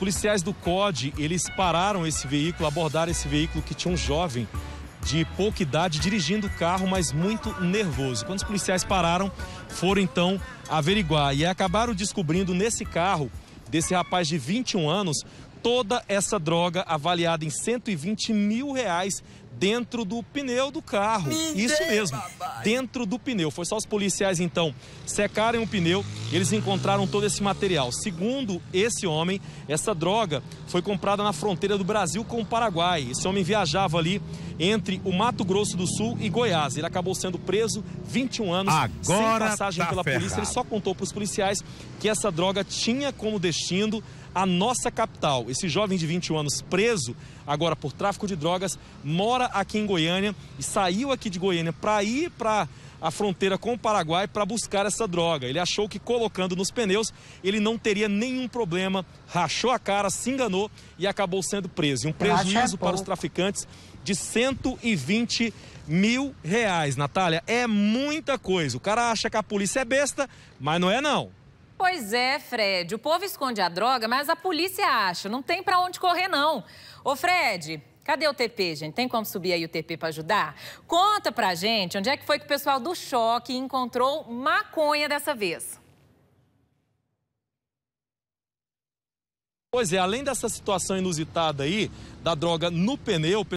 Policiais do COD, eles pararam esse veículo, abordaram esse veículo que tinha um jovem de pouca idade dirigindo o carro, mas muito nervoso. Quando os policiais pararam, foram então averiguar e acabaram descobrindo nesse carro desse rapaz de 21 anos toda essa droga avaliada em 120 mil reais dentro do pneu do carro. Isso mesmo, dentro do pneu. Foi só os policiais então secarem o pneu e eles encontraram todo esse material. Segundo esse homem, essa droga foi comprada na fronteira do Brasil com o Paraguai. Esse homem viajava ali entre o Mato Grosso do Sul e Goiás. Ele acabou sendo preso 21 anos Agora sem passagem tá pela ferrado. polícia. Ele só contou para os policiais que essa droga tinha como destino a nossa capital esse jovem de 21 anos preso agora por tráfico de drogas, mora aqui em Goiânia e saiu aqui de Goiânia para ir para a fronteira com o Paraguai para buscar essa droga. Ele achou que colocando nos pneus ele não teria nenhum problema, rachou a cara, se enganou e acabou sendo preso. E um é prejuízo para os traficantes de 120 mil reais, Natália. É muita coisa. O cara acha que a polícia é besta, mas não é não. Pois é, Fred. O povo esconde a droga, mas a polícia acha. Não tem para onde correr, não. Ô, Fred, Cadê o TP, gente? Tem como subir aí o TP para ajudar? Conta pra gente onde é que foi que o pessoal do Choque encontrou maconha dessa vez. Pois é, além dessa situação inusitada aí, da droga no pneu,